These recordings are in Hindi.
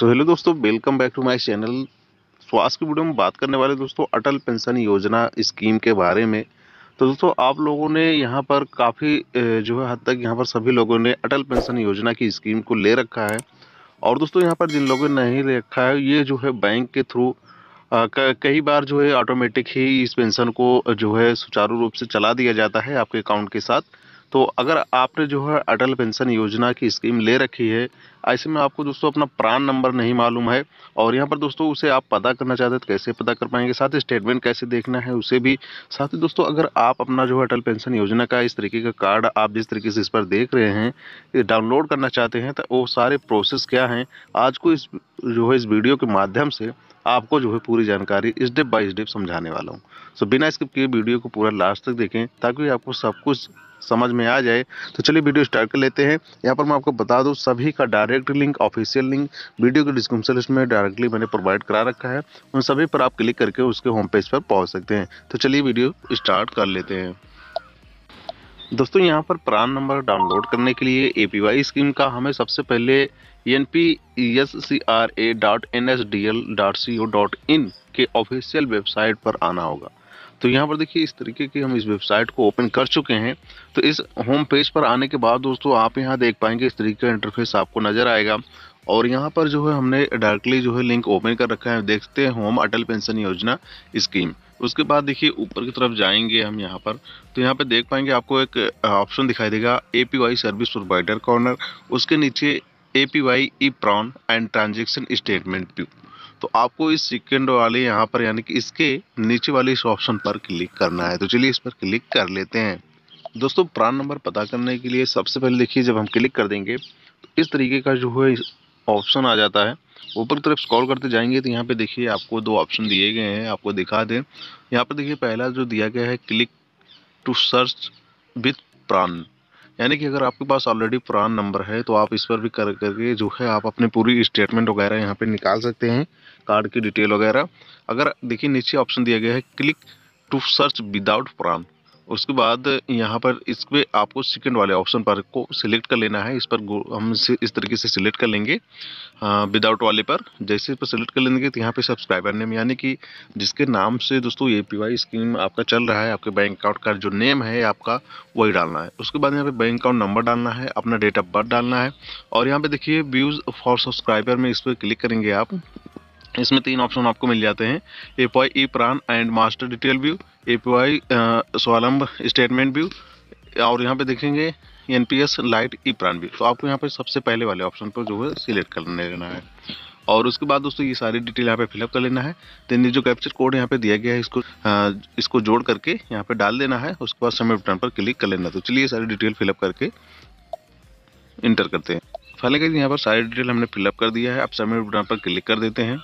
सो हेलो दोस्तों welcome back to my channel स्वास्थ्य की वीडियो में बात करने वाले दोस्तों अटल पेंशन योजना स्कीम के बारे में तो दोस्तों आप लोगों ने यहाँ पर काफ़ी जो है हद तक यहाँ पर सभी लोगों ने अटल पेंशन योजना की स्कीम को ले रखा है और दोस्तों यहाँ पर जिन लोगों ने नहीं ले रखा है ये जो है बैंक के थ्रू कई बार जो है ऑटोमेटिक ही इस पेंशन को जो है सुचारू रूप से चला दिया जाता है आपके अकाउंट के साथ तो अगर आपने जो है अटल पेंशन योजना की स्कीम ले रखी है ऐसे में आपको दोस्तों अपना प्रान नंबर नहीं मालूम है और यहाँ पर दोस्तों उसे आप पता करना चाहते हैं तो कैसे पता कर पाएंगे साथ ही स्टेटमेंट कैसे देखना है उसे भी साथ ही दोस्तों अगर आप अपना जो है अटल पेंशन योजना का इस तरीके का कार्ड आप जिस तरीके से इस पर देख रहे हैं डाउनलोड करना चाहते हैं तो वो सारे प्रोसेस क्या हैं आज को इस जो है इस वीडियो के माध्यम से आपको जो है पूरी जानकारी स्टेप बाय स्टेप समझाने वाला हूँ सो बिना स्किप किए वीडियो को पूरा लास्ट तक देखें ताकि आपको सब कुछ समझ में आ जाए तो चलिए वीडियो स्टार्ट कर लेते हैं यहाँ पर मैं आपको बता दूँ सभी का direct link official link video के डिस्क्रिप्शन लिस्ट में डायरेक्टली मैंने प्रोवाइड करा रखा है उन सभी पर आप क्लिक करके उसके होम पेज पर पहुँच सकते हैं तो चलिए वीडियो स्टार्ट कर लेते हैं दोस्तों यहाँ पर प्रान नंबर डाउनलोड करने के लिए ए पी वाई स्कीम का हमें सबसे पहले N P S C R A dot N S D L dot C O dot in के ऑफिशियल वेबसाइट पर आना होगा तो यहाँ पर देखिए इस तरीके की हम इस वेबसाइट को ओपन कर चुके हैं तो इस होम पेज पर आने के बाद दोस्तों आप यहाँ देख पाएंगे इस तरीके का इंटरफेस आपको नज़र आएगा और यहाँ पर जो है हमने डायरेक्टली जो है लिंक ओपन कर रखा है देखते हैं home Atal pension Yojana scheme उसके बाद देखिए ऊपर की तरफ जाएंगे हम यहाँ पर तो यहाँ पर देख पाएंगे आपको एक ऑप्शन दिखाई देगा ए सर्विस प्रोवाइडर कॉर्नर उसके नीचे A P Y E PRAN and transaction statement view तो आपको इस सेकेंड वाले यहाँ पर यानी कि इसके नीचे वाले इस ऑप्शन पर क्लिक करना है तो चलिए इस पर क्लिक कर लेते हैं दोस्तों प्रान नंबर पता करने के लिए सबसे पहले देखिए जब हम क्लिक कर देंगे तो इस तरीके का जो है ऑप्शन आ जाता है ऊपर की तरफ स्क्रॉल करते जाएंगे तो यहाँ पे देखिए आपको दो ऑप्शन दिए गए हैं आपको दिखा दें यहाँ पर देखिए पहला जो दिया गया है क्लिक टू सर्च विथ प्राण यानी कि अगर आपके पास ऑलरेडी पुराना नंबर है तो आप इस पर भी कर करके जो है आप अपने पूरी स्टेटमेंट वगैरह यहाँ पे निकाल सकते हैं कार्ड की डिटेल वगैरह अगर देखिए नीचे ऑप्शन दिया गया है क्लिक टू सर्च विदाउट पुरान उसके बाद यहाँ पर इस पर आपको सेकेंड वाले ऑप्शन पर को सिलेक्ट कर लेना है इस पर हम इस तरीके से सिलेक्ट कर लेंगे विदाउट हाँ, वाले पर जैसे इस पर सिलेक्ट कर लेंगे तो यहाँ पे सब्सक्राइबर नेम यानी कि जिसके नाम से दोस्तों ए पी स्कीम आपका चल रहा है आपके बैंक अकाउंट का जो नेम है आपका वही डालना है उसके बाद यहाँ पर बैंक अकाउंट नंबर डालना है अपना डेट ऑफ बर्थ डालना है और यहाँ पर देखिए व्यूज़ फॉर सब्सक्राइबर में इस पर क्लिक करेंगे आप इसमें तीन ऑप्शन आपको मिल जाते हैं ए P E PRAN and master detail view A P Y Swavalamb statement view और यहाँ पे देखेंगे N P S lite E PRAN view तो आपको यहाँ पर सबसे पहले वाले ऑप्शन पर जो है सिलेक्ट कर लेना है और उसके बाद दोस्तों ये सारी डिटेल यहाँ पे फिलअप कर लेना है देन जो कैप्चर कोड यहाँ पे दिया गया है इसको आ, इसको जोड़ करके यहाँ पे डाल देना है उसके बाद समय बटन पर क्लिक कर लेना तो चलिए सारी डिटेल फिलअप करके इंटर करते हैं फाइनली यहाँ पर सारी डिटेल हमने फिलअप कर दिया है आप समय बटन पर क्लिक कर देते हैं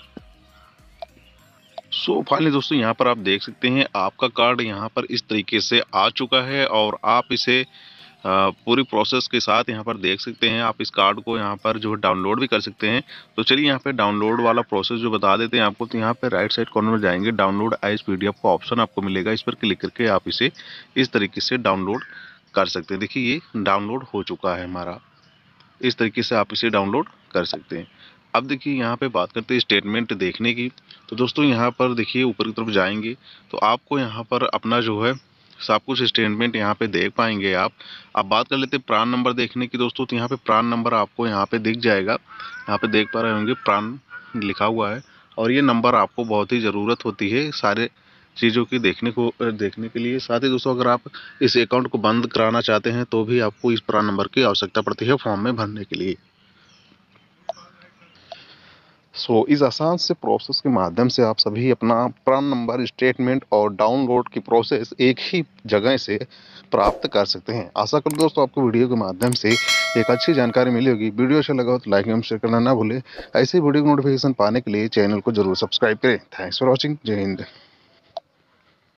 सो so, फाइनली दोस्तों यहाँ पर आप देख सकते हैं आपका कार्ड यहाँ पर इस तरीके से आ चुका है और आप इसे पूरी प्रोसेस के साथ यहाँ पर देख सकते हैं आप इस कार्ड को यहाँ पर जो है डाउनलोड भी कर सकते हैं तो चलिए यहाँ पे डाउनलोड वाला प्रोसेस जो बता देते हैं आपको तो यहाँ पे राइट साइड कॉर्नर में जाएंगे डाउनलोड आइस पी का ऑप्शन आपको मिलेगा इस पर क्लिक करके आप इसे इस तरीके से डाउनलोड कर सकते हैं देखिए ये डाउनलोड हो चुका है हमारा इस तरीके से आप इसे डाउनलोड कर सकते हैं अब देखिए यहाँ पे बात करते हैं स्टेटमेंट देखने की तो दोस्तों यहाँ पर देखिए ऊपर की तरफ जाएंगे तो आपको यहाँ पर अपना जो है सब कुछ स्टेटमेंट यहाँ पे देख पाएंगे आप अब बात कर लेते हैं प्राण नंबर देखने की दोस्तों तो यहाँ पे प्राण नंबर आपको यहाँ पे दिख जाएगा यहाँ पे देख पा रहे होंगे प्राण लिखा हुआ है और ये नंबर आपको बहुत ही ज़रूरत होती है सारे चीज़ों की देखने को देखने के लिए साथ ही दोस्तों अगर आप इस अकाउंट को बंद कराना चाहते हैं तो भी आपको इस प्राण नंबर की आवश्यकता पड़ती है फॉर्म में भरने के लिए सो so, इस आसान से प्रोसेस के माध्यम से आप सभी अपना प्रान नंबर स्टेटमेंट और डाउनलोड की प्रोसेस एक ही जगह से प्राप्त कर सकते हैं आशा कर दोस्तों आपको वीडियो के माध्यम से एक अच्छी जानकारी मिली होगी वीडियो अच्छा लगा हो तो लाइक एवं शेयर करना ना भूलें ऐसे वीडियो की नोटिफिकेशन पाने के लिए चैनल को जरूर सब्सक्राइब करें थैंक्स फॉर वॉचिंग जय हिंद